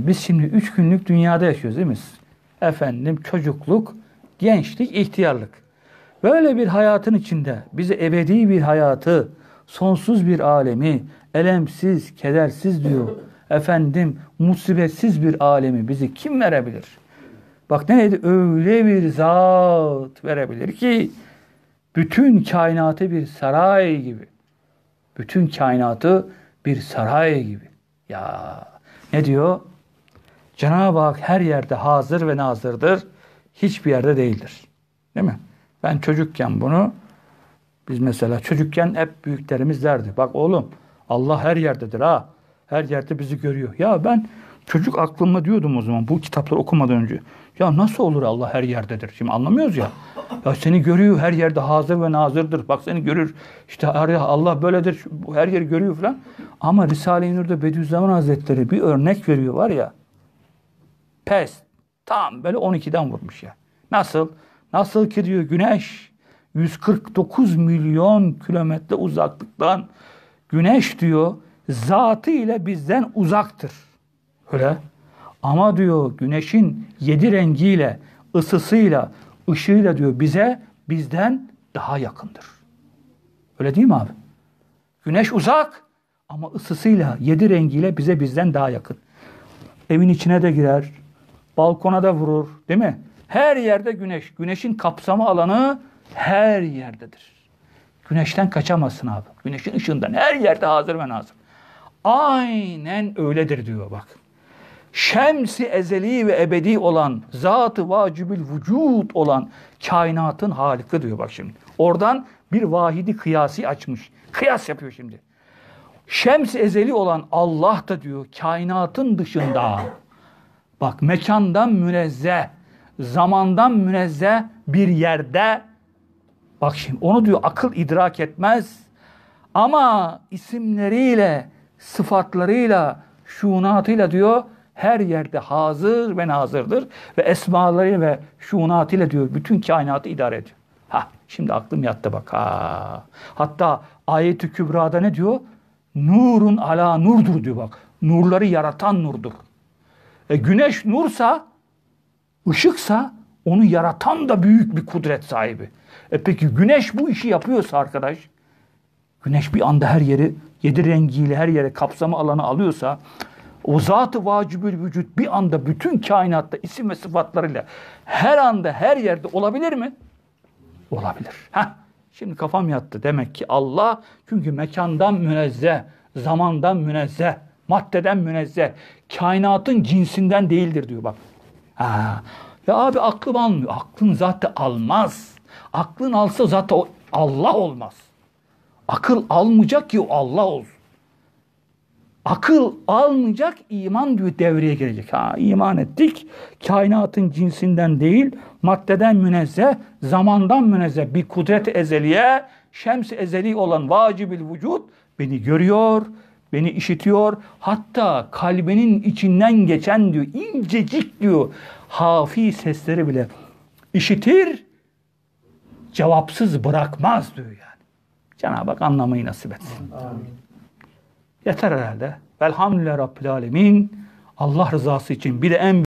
Biz şimdi üç günlük dünyada yaşıyoruz değil mi? Efendim çocukluk, gençlik, ihtiyarlık. Böyle bir hayatın içinde bize ebedi bir hayatı, sonsuz bir alemi, elemsiz, kedersiz diyor. Efendim musibetsiz bir alemi bizi kim verebilir? Bak ne dedi? Öyle bir zat verebilir ki bütün kainatı bir saray gibi. Bütün kainatı bir saray gibi. Ya ne diyor? Cenab-ı Hak her yerde hazır ve nazırdır. Hiçbir yerde değildir. Değil mi? Ben çocukken bunu biz mesela çocukken hep büyüklerimiz derdi. Bak oğlum Allah her yerdedir ha. Her yerde bizi görüyor. Ya ben çocuk aklımda diyordum o zaman bu kitapları okumadan önce. Ya nasıl olur Allah her yerdedir? Şimdi anlamıyoruz ya. Ya seni görüyor her yerde hazır ve nazırdır. Bak seni görür. İşte Allah böyledir. Her yeri görüyor falan. Ama Risale-i Nur'da Bediüzzaman Hazretleri bir örnek veriyor var ya. Pes. Tam böyle 12'den vurmuş ya. Nasıl? Nasıl ki diyor güneş 149 milyon kilometre uzaklıktan güneş diyor zatı ile bizden uzaktır. Öyle. Ama diyor güneşin yedi rengiyle, ısısıyla, ışığıyla diyor bize bizden daha yakındır. Öyle değil mi abi? Güneş uzak ama ısısıyla, yedi rengiyle bize bizden daha yakın. Evin içine de girer, balkona da vurur değil mi? Her yerde güneş. Güneşin kapsama alanı her yerdedir. Güneşten kaçamazsın abi. Güneşin ışığından her yerde hazır ve nazır. Aynen öyledir diyor bak. Şemsi ezeli ve ebedi olan, zatı vacibül vücut olan kainatın halika diyor bak şimdi. Oradan bir vahidi kıyası açmış. Kıyas yapıyor şimdi. Şems ezeli olan Allah da diyor kainatın dışında Bak mekandan münezzeh, zamandan münezzeh bir yerde. Bak şimdi onu diyor akıl idrak etmez. Ama isimleriyle, sıfatlarıyla, şunatıyla diyor her yerde hazır ve nazırdır. Ve esmaları ve şunatıyla diyor bütün kainatı idare ediyor. Ha şimdi aklım yattı bak. Ha. Hatta ayet-i kübrada ne diyor? Nurun ala nurdur diyor bak. Nurları yaratan nurdur. E güneş nursa, ışıksa onu yaratan da büyük bir kudret sahibi. E peki güneş bu işi yapıyorsa arkadaş, güneş bir anda her yeri, yedi rengiyle her yere kapsama alanı alıyorsa, o zatı vacibül vücut bir anda bütün kainatta isim ve sıfatlarıyla her anda her yerde olabilir mi? Olabilir. Heh. Şimdi kafam yattı. Demek ki Allah çünkü mekandan münezzeh, zamandan münezzeh. Maddeden münezzeh. Kainatın cinsinden değildir diyor bak. Ha. Ya abi aklım almıyor. Aklın zaten almaz. Aklın alsa zaten Allah olmaz. Akıl almayacak ki o Allah olsun. Akıl almayacak iman diyor devreye gelecek. Ha iman ettik. Kainatın cinsinden değil, maddeden münezzeh, zamandan münezzeh bir kudret ezeliye, şems ezeli olan vacibül vücut beni görüyor, beni işitiyor. Hatta kalbinin içinden geçen diyor incecik diyor hafi sesleri bile işitir cevapsız bırakmaz diyor yani. Cenab-ı Hak anlamayı nasip etsin. Amin. Yeter herhalde. Velhamdülillahi Rabbil Alemin. Allah rızası için bir de en